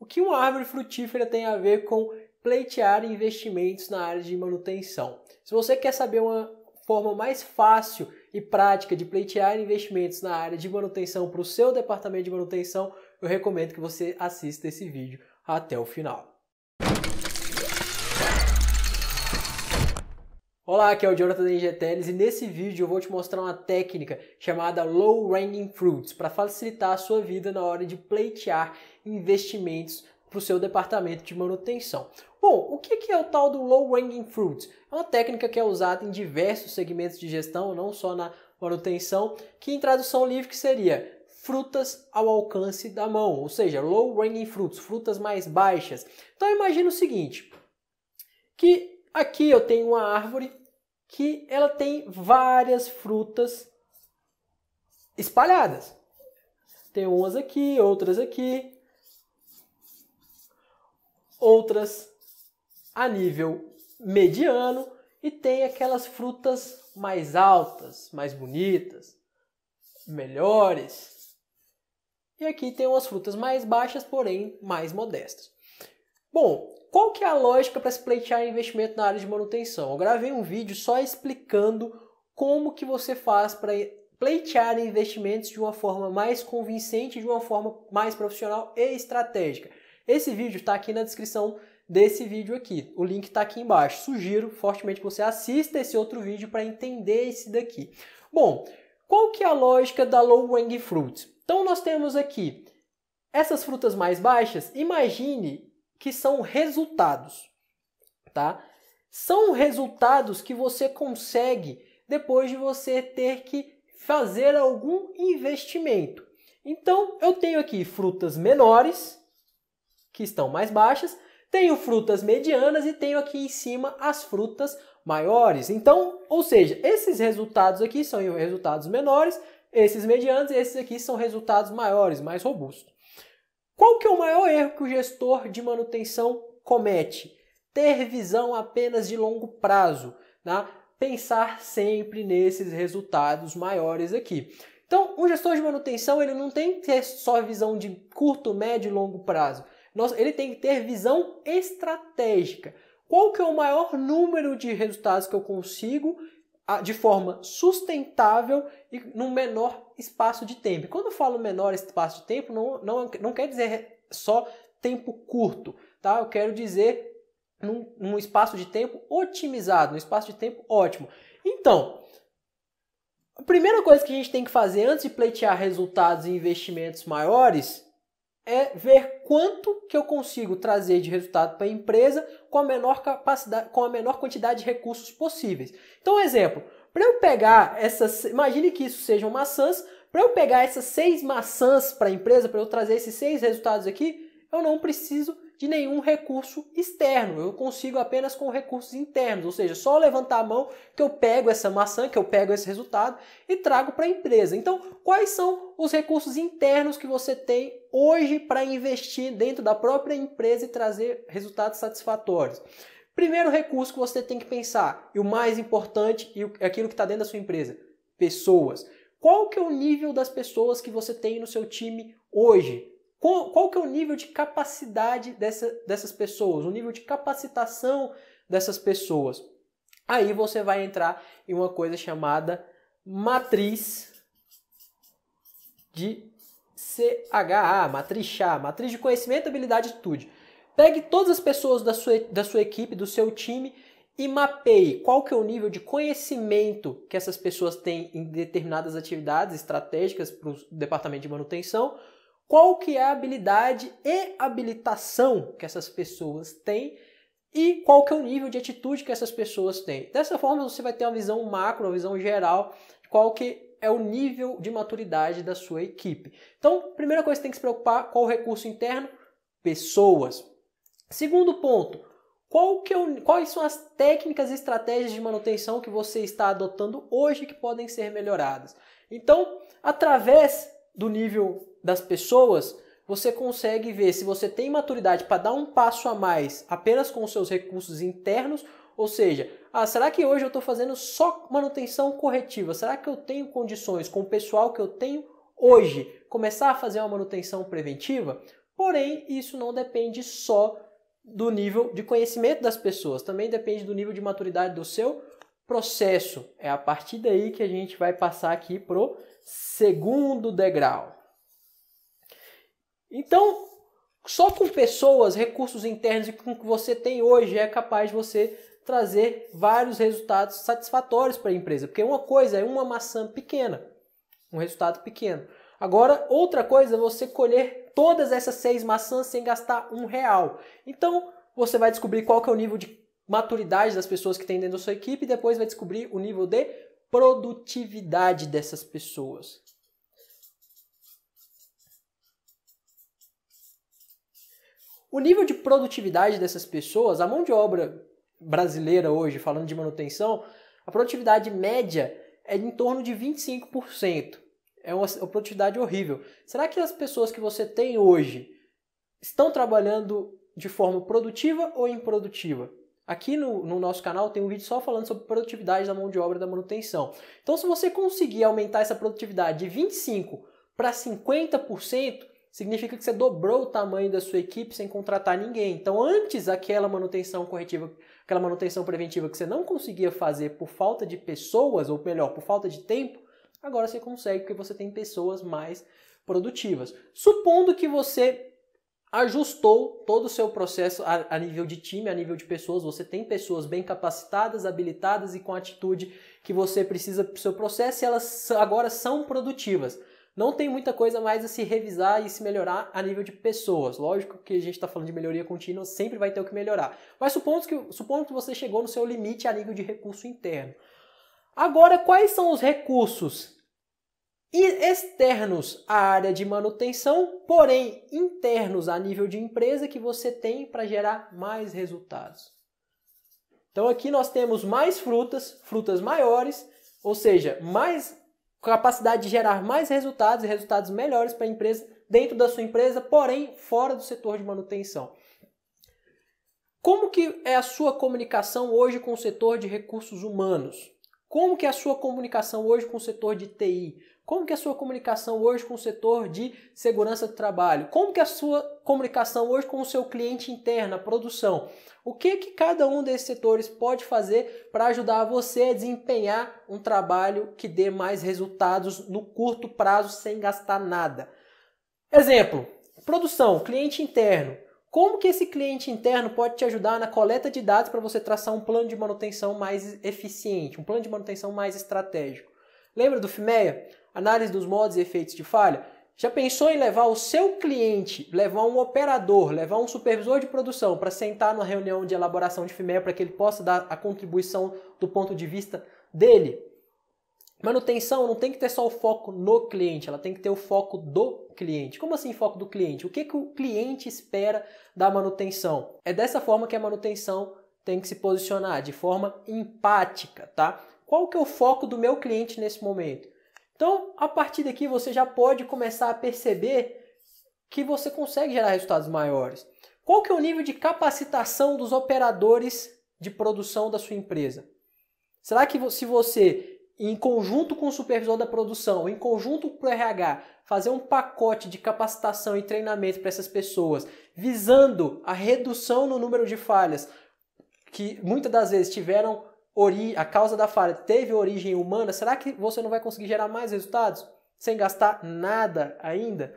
O que uma árvore frutífera tem a ver com pleitear investimentos na área de manutenção? Se você quer saber uma forma mais fácil e prática de pleitear investimentos na área de manutenção para o seu departamento de manutenção, eu recomendo que você assista esse vídeo até o final. Olá, aqui é o Jonathan da Ingeteles e nesse vídeo eu vou te mostrar uma técnica chamada Low Ranging Fruits para facilitar a sua vida na hora de pleitear investimentos para o seu departamento de manutenção. Bom, o que é o tal do Low Ranging Fruits? É uma técnica que é usada em diversos segmentos de gestão, não só na manutenção, que em tradução livre seria frutas ao alcance da mão, ou seja, low ranging fruits, frutas mais baixas. Então imagina o seguinte, que aqui eu tenho uma árvore que ela tem várias frutas espalhadas. Tem umas aqui, outras aqui, outras a nível mediano e tem aquelas frutas mais altas, mais bonitas, melhores. E aqui tem umas frutas mais baixas, porém mais modestas. Bom, qual que é a lógica para se pleitear investimento na área de manutenção? Eu gravei um vídeo só explicando como que você faz para pleitear investimentos de uma forma mais convincente, de uma forma mais profissional e estratégica. Esse vídeo está aqui na descrição desse vídeo aqui. O link está aqui embaixo. Sugiro fortemente que você assista esse outro vídeo para entender esse daqui. Bom, qual que é a lógica da low hanging fruit? Então nós temos aqui essas frutas mais baixas. Imagine que são resultados, tá? São resultados que você consegue depois de você ter que fazer algum investimento. Então, eu tenho aqui frutas menores, que estão mais baixas, tenho frutas medianas e tenho aqui em cima as frutas maiores. Então, ou seja, esses resultados aqui são resultados menores, esses medianos e esses aqui são resultados maiores, mais robustos. Qual que é o maior erro que o gestor de manutenção comete? Ter visão apenas de longo prazo, né? pensar sempre nesses resultados maiores aqui. Então, um gestor de manutenção ele não tem que ter só visão de curto, médio e longo prazo. Ele tem que ter visão estratégica. Qual que é o maior número de resultados que eu consigo de forma sustentável e num menor espaço de tempo. quando eu falo menor espaço de tempo, não, não, não quer dizer só tempo curto, tá? Eu quero dizer num, num espaço de tempo otimizado, num espaço de tempo ótimo. Então, a primeira coisa que a gente tem que fazer antes de pleitear resultados e investimentos maiores é ver quanto que eu consigo trazer de resultado para a empresa com a menor capacidade, com a menor quantidade de recursos possíveis. Então, exemplo, para eu pegar essas, imagine que isso sejam maçãs, para eu pegar essas seis maçãs para a empresa, para eu trazer esses seis resultados aqui, eu não preciso de nenhum recurso externo. Eu consigo apenas com recursos internos, ou seja, só levantar a mão que eu pego essa maçã, que eu pego esse resultado e trago para a empresa. Então, quais são os recursos internos que você tem hoje para investir dentro da própria empresa e trazer resultados satisfatórios? Primeiro recurso que você tem que pensar, e o mais importante, e é aquilo que está dentro da sua empresa, pessoas. Qual que é o nível das pessoas que você tem no seu time hoje? Qual, qual que é o nível de capacidade dessa, dessas pessoas, o nível de capacitação dessas pessoas? Aí você vai entrar em uma coisa chamada matriz de CHA, matriz CHA, matriz de conhecimento, habilidade e atitude. Pegue todas as pessoas da sua, da sua equipe, do seu time e mapeie qual que é o nível de conhecimento que essas pessoas têm em determinadas atividades estratégicas para o departamento de manutenção qual que é a habilidade e habilitação que essas pessoas têm e qual que é o nível de atitude que essas pessoas têm. Dessa forma, você vai ter uma visão macro, uma visão geral de qual que é o nível de maturidade da sua equipe. Então, primeira coisa que você tem que se preocupar, qual o recurso interno? Pessoas. Segundo ponto, que é, quais são as técnicas e estratégias de manutenção que você está adotando hoje que podem ser melhoradas? Então, através do nível das pessoas, você consegue ver se você tem maturidade para dar um passo a mais apenas com os seus recursos internos, ou seja, ah, será que hoje eu estou fazendo só manutenção corretiva? Será que eu tenho condições com o pessoal que eu tenho hoje começar a fazer uma manutenção preventiva? Porém, isso não depende só do nível de conhecimento das pessoas, também depende do nível de maturidade do seu processo. É a partir daí que a gente vai passar aqui pro segundo degrau. Então, só com pessoas, recursos internos e com o que você tem hoje é capaz de você trazer vários resultados satisfatórios para a empresa. Porque uma coisa é uma maçã pequena, um resultado pequeno. Agora, outra coisa é você colher todas essas seis maçãs sem gastar um real. Então, você vai descobrir qual que é o nível de maturidade das pessoas que tem dentro da sua equipe e depois vai descobrir o nível de produtividade dessas pessoas. O nível de produtividade dessas pessoas, a mão de obra brasileira hoje, falando de manutenção, a produtividade média é em torno de 25%. É uma produtividade horrível. Será que as pessoas que você tem hoje estão trabalhando de forma produtiva ou improdutiva? Aqui no, no, nosso canal tem um vídeo só falando sobre produtividade da mão de obra da manutenção. Então, se você conseguir aumentar essa produtividade de 25% para 50%, significa que você dobrou o tamanho da sua equipe sem contratar ninguém. Então, antes aquela manutenção corretiva, aquela manutenção preventiva que você não conseguia fazer por falta de pessoas, ou melhor, por falta de tempo, agora você consegue porque você tem pessoas mais produtivas. Supondo que você ajustou todo o seu processo a, a nível de time, a nível de pessoas, você tem pessoas bem capacitadas, habilitadas e com a atitude que você precisa para o seu processo, e elas agora são produtivas não tem muita coisa mais a se revisar e se melhorar a nível de pessoas. Lógico que a gente está falando de melhoria contínua, sempre vai ter o que melhorar. Mas supondo que, supondo que você chegou no seu limite a nível de recurso interno. Agora, quais são os recursos externos à área de manutenção, porém internos a nível de empresa que você tem para gerar mais resultados? Então aqui nós temos mais frutas, frutas maiores, ou seja, mais capacidade de gerar mais resultados e resultados melhores para a empresa dentro da sua empresa, porém fora do setor de manutenção. Como que é a sua comunicação hoje com o setor de recursos humanos? Como que é a sua comunicação hoje com o setor de TI? Como que é a sua comunicação hoje com o setor de segurança do trabalho? Como que é a sua comunicação hoje com o seu cliente interno, a produção? O que que cada um desses setores pode fazer para ajudar você a desempenhar um trabalho que dê mais resultados no curto prazo sem gastar nada? Exemplo, produção, cliente interno. Como que esse cliente interno pode te ajudar na coleta de dados para você traçar um plano de manutenção mais eficiente, um plano de manutenção mais estratégico? Lembra do FIMEA? Análise dos modos e efeitos de falha? Já pensou em levar o seu cliente, levar um operador, levar um supervisor de produção para sentar numa reunião de elaboração de FIMEA para que ele possa dar a contribuição do ponto de vista dele? Manutenção não tem que ter só o foco no cliente, ela tem que ter o foco do cliente. Como assim foco do cliente? O que, que o cliente espera da manutenção? É dessa forma que a manutenção tem que se posicionar, de forma empática, tá? Qual que é o foco do meu cliente nesse momento? Então, a partir daqui você já pode começar a perceber que você consegue gerar resultados maiores. Qual que é o nível de capacitação dos operadores de produção da sua empresa? Será que se você em conjunto com o supervisor da produção, em conjunto com o RH, fazer um pacote de capacitação e treinamento para essas pessoas, visando a redução no número de falhas que muitas das vezes tiveram a causa da falha teve origem humana, será que você não vai conseguir gerar mais resultados sem gastar nada ainda?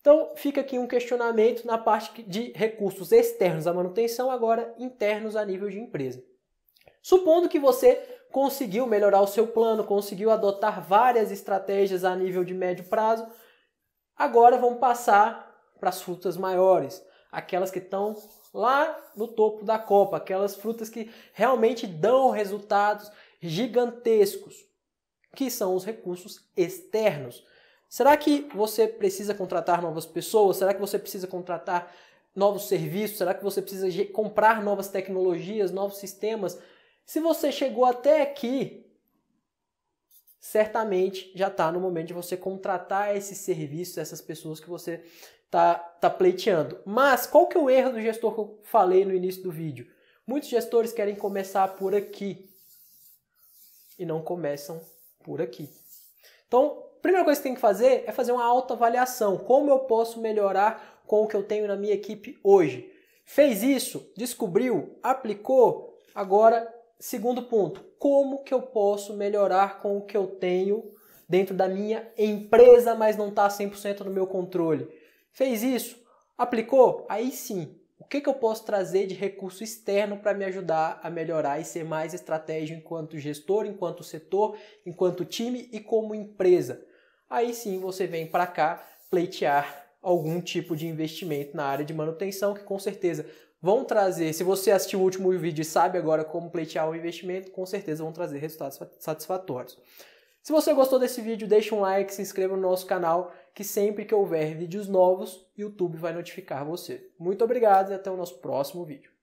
Então fica aqui um questionamento na parte de recursos externos à manutenção, agora internos a nível de empresa. Supondo que você conseguiu melhorar o seu plano, conseguiu adotar várias estratégias a nível de médio prazo. Agora vamos passar para as frutas maiores, aquelas que estão lá no topo da copa, aquelas frutas que realmente dão resultados gigantescos, que são os recursos externos. Será que você precisa contratar novas pessoas? Será que você precisa contratar novos serviços? Será que você precisa comprar novas tecnologias, novos sistemas? Se você chegou até aqui, certamente já está no momento de você contratar esses serviços, essas pessoas que você está tá pleiteando. Mas qual que é o erro do gestor que eu falei no início do vídeo? Muitos gestores querem começar por aqui e não começam por aqui. Então, a primeira coisa que tem que fazer é fazer uma autoavaliação. Como eu posso melhorar com o que eu tenho na minha equipe hoje? Fez isso, descobriu, aplicou, agora Segundo ponto, como que eu posso melhorar com o que eu tenho dentro da minha empresa, mas não está 100% no meu controle? Fez isso? Aplicou? Aí sim. O que, que eu posso trazer de recurso externo para me ajudar a melhorar e ser mais estratégico enquanto gestor, enquanto setor, enquanto time e como empresa? Aí sim você vem para cá pleitear algum tipo de investimento na área de manutenção, que com certeza vão trazer, se você assistiu o último vídeo e sabe agora como pleitear o investimento, com certeza vão trazer resultados satisfatórios. Se você gostou desse vídeo, deixe um like, se inscreva no nosso canal, que sempre que houver vídeos novos, YouTube vai notificar você. Muito obrigado e até o nosso próximo vídeo.